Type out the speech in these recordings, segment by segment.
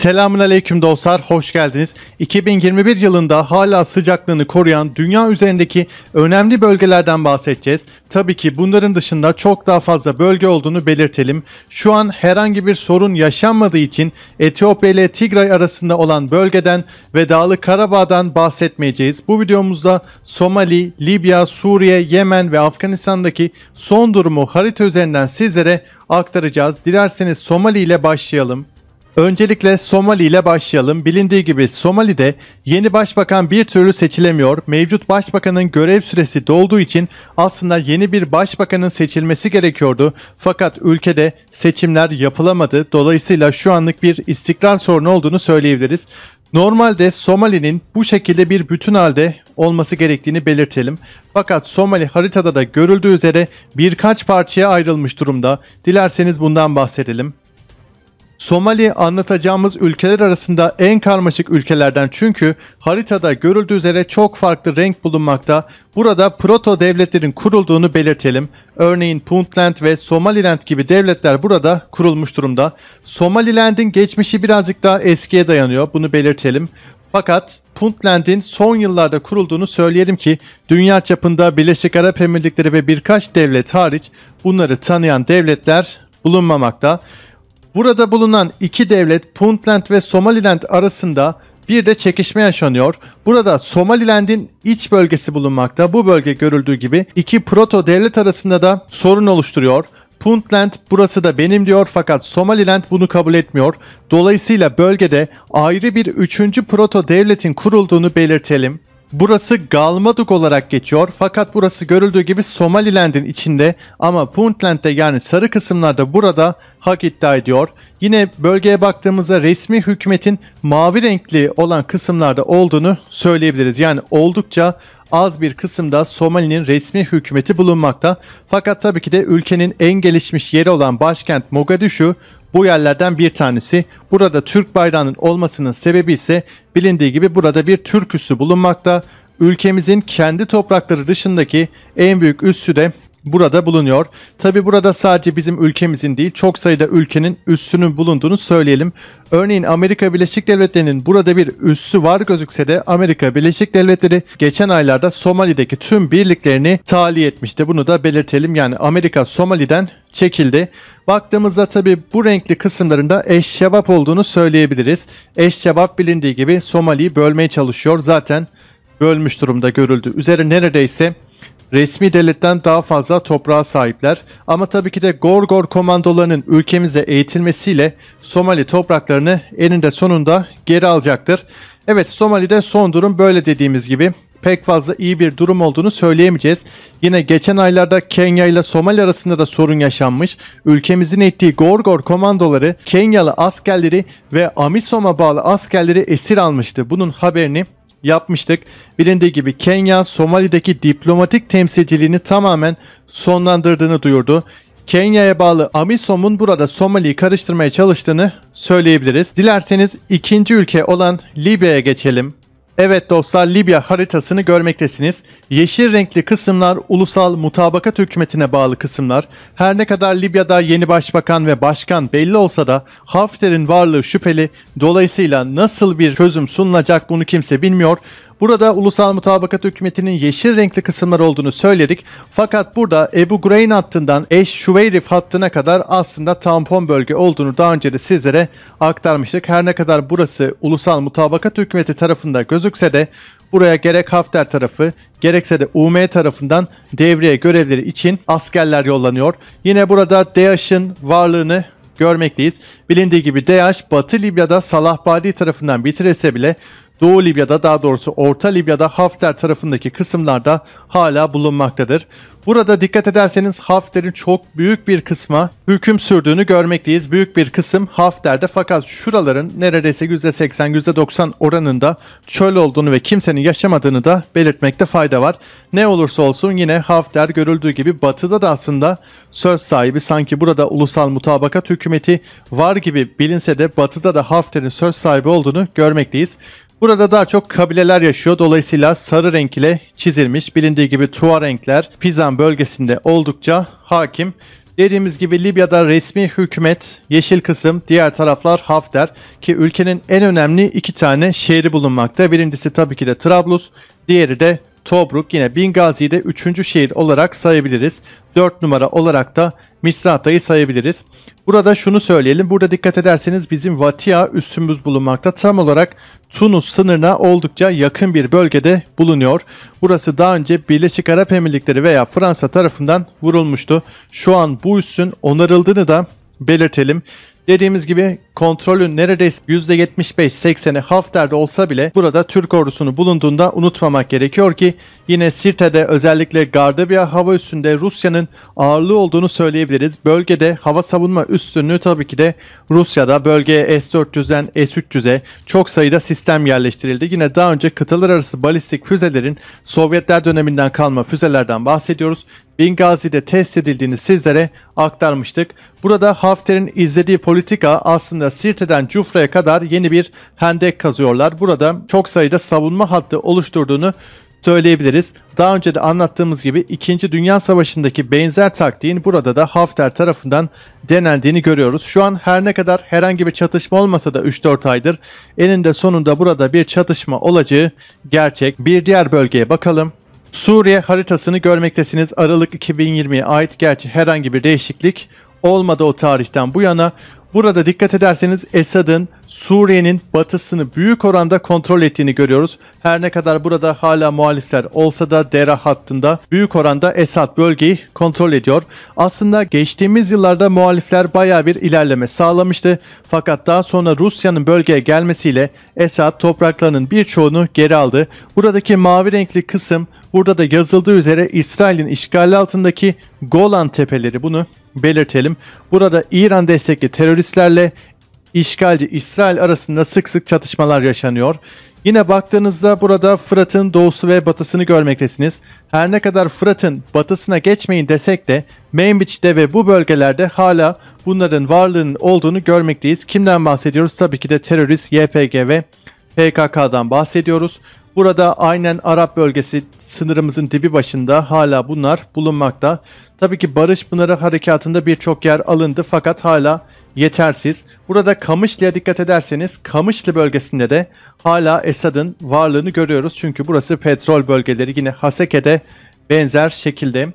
Selamun Aleyküm dostlar, hoş geldiniz. 2021 yılında hala sıcaklığını koruyan dünya üzerindeki önemli bölgelerden bahsedeceğiz. Tabii ki bunların dışında çok daha fazla bölge olduğunu belirtelim. Şu an herhangi bir sorun yaşanmadığı için Etiyopya ile Tigray arasında olan bölgeden ve Dağlı Karabağ'dan bahsetmeyeceğiz. Bu videomuzda Somali, Libya, Suriye, Yemen ve Afganistan'daki son durumu harita üzerinden sizlere aktaracağız. Dilerseniz Somali ile başlayalım. Öncelikle Somali ile başlayalım. Bilindiği gibi Somali'de yeni başbakan bir türlü seçilemiyor. Mevcut başbakanın görev süresi dolduğu için aslında yeni bir başbakanın seçilmesi gerekiyordu. Fakat ülkede seçimler yapılamadı. Dolayısıyla şu anlık bir istikrar sorunu olduğunu söyleyebiliriz. Normalde Somali'nin bu şekilde bir bütün halde olması gerektiğini belirtelim. Fakat Somali haritada da görüldüğü üzere birkaç parçaya ayrılmış durumda. Dilerseniz bundan bahsedelim. Somali anlatacağımız ülkeler arasında en karmaşık ülkelerden çünkü haritada görüldüğü üzere çok farklı renk bulunmakta. Burada proto devletlerin kurulduğunu belirtelim. Örneğin Puntland ve Somaliland gibi devletler burada kurulmuş durumda. Somaliland'in geçmişi birazcık daha eskiye dayanıyor. Bunu belirtelim. Fakat Puntland'in son yıllarda kurulduğunu söyleyelim ki dünya çapında Birleşik Arap Emirlikleri ve birkaç devlet hariç bunları tanıyan devletler bulunmamakta. Burada bulunan iki devlet Puntland ve Somaliland arasında bir de çekişme yaşanıyor. Burada Somaliland'in iç bölgesi bulunmakta. Bu bölge görüldüğü gibi iki proto devlet arasında da sorun oluşturuyor. Puntland burası da benim diyor fakat Somaliland bunu kabul etmiyor. Dolayısıyla bölgede ayrı bir üçüncü proto devletin kurulduğunu belirtelim. Burası Galmadug olarak geçiyor fakat burası görüldüğü gibi Somaliland'in içinde ama Puntland'de yani sarı kısımlarda burada hak iddia ediyor. Yine bölgeye baktığımızda resmi hükümetin mavi renkli olan kısımlarda olduğunu söyleyebiliriz. Yani oldukça az bir kısımda Somali'nin resmi hükümeti bulunmakta. Fakat tabii ki de ülkenin en gelişmiş yeri olan başkent Mogadishu bu yerlerden bir tanesi. Burada Türk bayrağının olmasının sebebi ise bilindiği gibi burada bir Türk üssü bulunmakta. Ülkemizin kendi toprakları dışındaki en büyük üssü de burada bulunuyor. Tabi burada sadece bizim ülkemizin değil çok sayıda ülkenin üssünün bulunduğunu söyleyelim. Örneğin Amerika Birleşik Devletleri'nin burada bir üssü var gözükse de Amerika Birleşik Devletleri geçen aylarda Somali'deki tüm birliklerini tahliye etmişti. Bunu da belirtelim yani Amerika Somali'den çekildi. Baktığımızda tabi bu renkli kısımlarında eşşebap olduğunu söyleyebiliriz. Eşşebap bilindiği gibi Somali'yi bölmeye çalışıyor. Zaten bölmüş durumda görüldü. Üzeri neredeyse resmi devletten daha fazla toprağa sahipler ama tabii ki de Gorgor komandolarının ülkemize eğitilmesiyle Somali topraklarını eninde sonunda geri alacaktır. Evet Somali'de son durum böyle dediğimiz gibi pek fazla iyi bir durum olduğunu söyleyemeyeceğiz. Yine geçen aylarda Kenya ile Somali arasında da sorun yaşanmış. Ülkemizin ettiği Gorgor komandoları Kenyalı askerleri ve Amisom'a bağlı askerleri esir almıştı. Bunun haberini yapmıştık. Bilindiği gibi Kenya Somali'deki diplomatik temsilciliğini tamamen sonlandırdığını duyurdu. Kenya'ya bağlı Amisom'un burada Somali'yi karıştırmaya çalıştığını söyleyebiliriz. Dilerseniz ikinci ülke olan Libya'ya geçelim. Evet dostlar Libya haritasını görmektesiniz. Yeşil renkli kısımlar ulusal mutabakat hükümetine bağlı kısımlar. Her ne kadar Libya'da yeni başbakan ve başkan belli olsa da Hafter'in varlığı şüpheli. Dolayısıyla nasıl bir çözüm sunulacak bunu kimse bilmiyor. Burada ulusal mutabakat hükümetinin yeşil renkli kısımlar olduğunu söyledik. Fakat burada Ebu Grain hattından Eş Şuveyrif hattına kadar aslında tampon bölge olduğunu daha önce de sizlere aktarmıştık. Her ne kadar burası ulusal mutabakat hükümeti tarafında gözükse de buraya gerek Hafter tarafı gerekse de UM tarafından devreye görevleri için askerler yollanıyor. Yine burada DAEŞ'in varlığını görmekteyiz. Bilindiği gibi DAEŞ Batı Libya'da Salah Badi tarafından bitirilse bile Doğu Libya'da daha doğrusu Orta Libya'da Hafter tarafındaki kısımlarda hala bulunmaktadır. Burada dikkat ederseniz Hafter'in çok büyük bir kısma hüküm sürdüğünü görmekteyiz. Büyük bir kısım Hafter'de fakat şuraların neredeyse %80 %90 oranında çöl olduğunu ve kimsenin yaşamadığını da belirtmekte fayda var. Ne olursa olsun yine Hafter görüldüğü gibi batıda da aslında söz sahibi sanki burada ulusal mutabakat hükümeti var gibi bilinse de batıda da Hafter'in söz sahibi olduğunu görmekteyiz. Burada daha çok kabileler yaşıyor. Dolayısıyla sarı renk ile çizilmiş. Bilindiği gibi Tuğa renkler Pizan bölgesinde oldukça hakim. Dediğimiz gibi Libya'da resmi hükümet, yeşil kısım, diğer taraflar Hafter ki ülkenin en önemli iki tane şehri bulunmakta. Birincisi tabii ki de Trablus, diğeri de Tobruk yine Bingazi'de üçüncü şehir olarak sayabiliriz. Dört numara olarak da Misrata'yı sayabiliriz. Burada şunu söyleyelim. Burada dikkat ederseniz bizim Vatia üssümüz bulunmakta. Tam olarak Tunus sınırına oldukça yakın bir bölgede bulunuyor. Burası daha önce Birleşik Arap Emirlikleri veya Fransa tarafından vurulmuştu. Şu an bu üssün onarıldığını da belirtelim. Dediğimiz gibi kontrolün neredeyse %75-80'i Hafter'de olsa bile burada Türk ordusunu bulunduğunda unutmamak gerekiyor ki yine Sirte'de özellikle Gardabia hava üssünde Rusya'nın ağırlığı olduğunu söyleyebiliriz. Bölgede hava savunma üssünü tabii ki de Rusya'da bölgeye S-400'den S-300'e çok sayıda sistem yerleştirildi. Yine daha önce kıtalar arası balistik füzelerin Sovyetler döneminden kalma füzelerden bahsediyoruz. Bingazi'de test edildiğini sizlere aktarmıştık. Burada Hafter'in izlediği politika aslında Sirte'den Cufra'ya kadar yeni bir hendek kazıyorlar. Burada çok sayıda savunma hattı oluşturduğunu söyleyebiliriz. Daha önce de anlattığımız gibi 2. Dünya Savaşı'ndaki benzer taktiğin burada da Hafter tarafından denendiğini görüyoruz. Şu an her ne kadar herhangi bir çatışma olmasa da 3-4 aydır eninde sonunda burada bir çatışma olacağı gerçek. Bir diğer bölgeye bakalım. Suriye haritasını görmektesiniz. Aralık 2020'ye ait gerçi herhangi bir değişiklik olmadı o tarihten bu yana. Burada dikkat ederseniz Esad'ın Suriye'nin batısını büyük oranda kontrol ettiğini görüyoruz. Her ne kadar burada hala muhalifler olsa da Dera hattında büyük oranda Esad bölgeyi kontrol ediyor. Aslında geçtiğimiz yıllarda muhalifler baya bir ilerleme sağlamıştı. Fakat daha sonra Rusya'nın bölgeye gelmesiyle Esad topraklarının birçoğunu geri aldı. Buradaki mavi renkli kısım Burada da yazıldığı üzere İsrail'in işgali altındaki Golan Tepeleri bunu belirtelim. Burada İran destekli teröristlerle işgalci İsrail arasında sık sık çatışmalar yaşanıyor. Yine baktığınızda burada Fırat'ın doğusu ve batısını görmektesiniz. Her ne kadar Fırat'ın batısına geçmeyin desek de Main ve bu bölgelerde hala bunların varlığının olduğunu görmekteyiz. Kimden bahsediyoruz? Tabii ki de terörist YPG ve PKK'dan bahsediyoruz. Burada aynen Arap bölgesi sınırımızın dibi başında hala bunlar bulunmakta. Tabii ki Barış Pınarı harekatında birçok yer alındı fakat hala yetersiz. Burada Kamışlı'ya dikkat ederseniz Kamışlı bölgesinde de hala Esad'ın varlığını görüyoruz. Çünkü burası petrol bölgeleri yine Haseke'de benzer şekilde.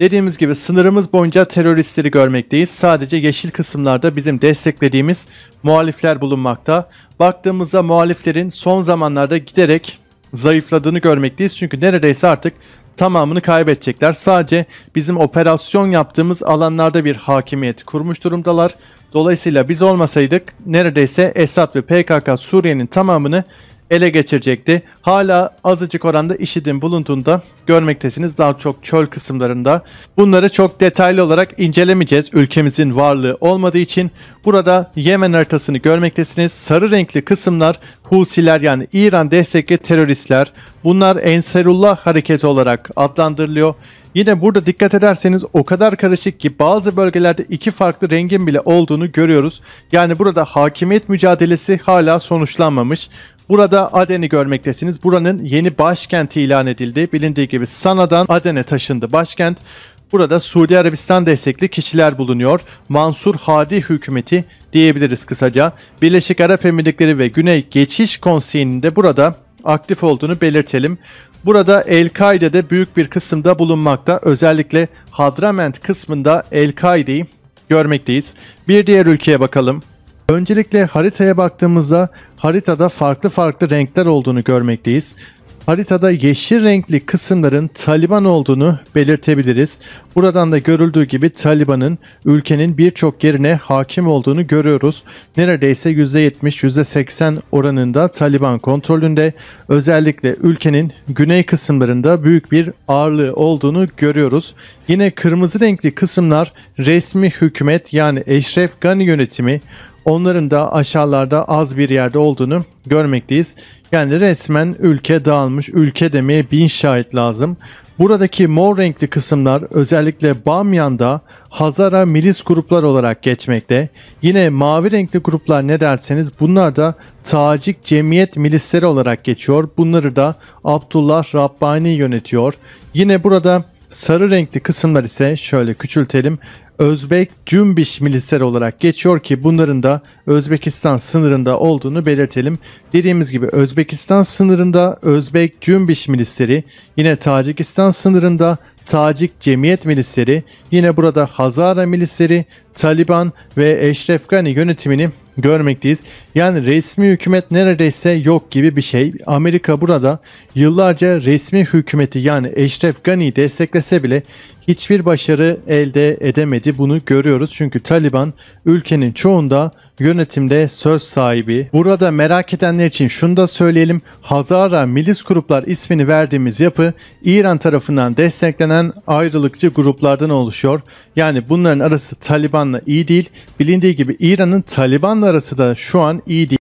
Dediğimiz gibi sınırımız boyunca teröristleri görmekteyiz. Sadece yeşil kısımlarda bizim desteklediğimiz muhalifler bulunmakta. Baktığımızda muhaliflerin son zamanlarda giderek zayıfladığını görmekteyiz. Çünkü neredeyse artık tamamını kaybedecekler. Sadece bizim operasyon yaptığımız alanlarda bir hakimiyet kurmuş durumdalar. Dolayısıyla biz olmasaydık neredeyse Esad ve PKK Suriye'nin tamamını ele geçirecekti. Hala azıcık oranda IŞİD'in bulunduğunda görmektesiniz. Daha çok çöl kısımlarında. Bunları çok detaylı olarak incelemeyeceğiz. Ülkemizin varlığı olmadığı için burada Yemen haritasını görmektesiniz. Sarı renkli kısımlar Husiler yani İran destekli teröristler. Bunlar Enserullah hareketi olarak adlandırılıyor. Yine burada dikkat ederseniz o kadar karışık ki bazı bölgelerde iki farklı rengin bile olduğunu görüyoruz. Yani burada hakimiyet mücadelesi hala sonuçlanmamış. Burada Aden'i görmektesiniz. Buranın yeni başkenti ilan edildi. Bilindiği gibi Sana'dan Aden'e taşındı başkent. Burada Suudi Arabistan destekli kişiler bulunuyor. Mansur Hadi hükümeti diyebiliriz kısaca. Birleşik Arap Emirlikleri ve Güney Geçiş Konseyi'nin de burada aktif olduğunu belirtelim. Burada El-Kaide de büyük bir kısımda bulunmakta. Özellikle Hadrament kısmında El-Kaide'yi görmekteyiz. Bir diğer ülkeye bakalım. Öncelikle haritaya baktığımızda haritada farklı farklı renkler olduğunu görmekteyiz. Haritada yeşil renkli kısımların Taliban olduğunu belirtebiliriz. Buradan da görüldüğü gibi Taliban'ın ülkenin birçok yerine hakim olduğunu görüyoruz. Neredeyse %70-%80 oranında Taliban kontrolünde özellikle ülkenin güney kısımlarında büyük bir ağırlığı olduğunu görüyoruz. Yine kırmızı renkli kısımlar resmi hükümet yani Eşref Gani yönetimi Onların da aşağılarda az bir yerde olduğunu görmekteyiz. Yani resmen ülke dağılmış. Ülke demeye bin şahit lazım. Buradaki mor renkli kısımlar özellikle Bamyan'da Hazara milis gruplar olarak geçmekte. Yine mavi renkli gruplar ne derseniz bunlar da Tacik Cemiyet milisleri olarak geçiyor. Bunları da Abdullah Rabbani yönetiyor. Yine burada Sarı renkli kısımlar ise şöyle küçültelim. Özbek Cümbiş milisler olarak geçiyor ki bunların da Özbekistan sınırında olduğunu belirtelim. Dediğimiz gibi Özbekistan sınırında Özbek Cümbiş milisleri, yine Tacikistan sınırında Tacik Cemiyet milisleri, yine burada Hazara milisleri, Taliban ve Eşref Gani yönetimini görmekteyiz. Yani resmi hükümet neredeyse yok gibi bir şey. Amerika burada yıllarca resmi hükümeti yani Eşref Gani'yi desteklese bile hiçbir başarı elde edemedi. Bunu görüyoruz çünkü Taliban ülkenin çoğunda yönetimde söz sahibi. Burada merak edenler için şunu da söyleyelim. Hazara Milis Gruplar ismini verdiğimiz yapı İran tarafından desteklenen ayrılıkçı gruplardan oluşuyor. Yani bunların arası Taliban'la iyi değil. Bilindiği gibi İran'ın Taliban'la arası da şu an iyi değil.